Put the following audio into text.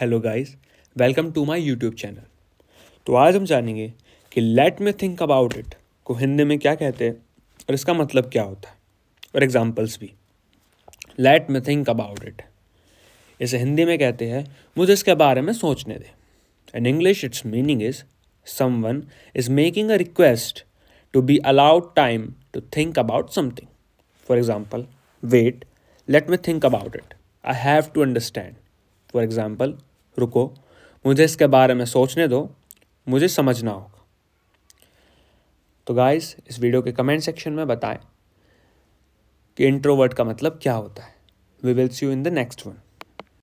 hello guys welcome to my YouTube channel तो आज हम जानेंगे कि let me think about it को हिंदी में क्या कहते हैं और इसका मतलब क्या होता है और एग्जांपल्स भी let me think about it इसे हिंदी में कहते हैं मुझे इसके बारे में सोचने दें in English its meaning is someone is making a request to be allowed time to think about something for example wait let me think about it I have to understand for example रुको मुझे इसके बारे में सोचने दो मुझे समझना होगा तो गाइस इस वीडियो के कमेंट सेक्शन में बताएं कि इंट्रोवर्ट का मतलब क्या होता है we will see you in the next one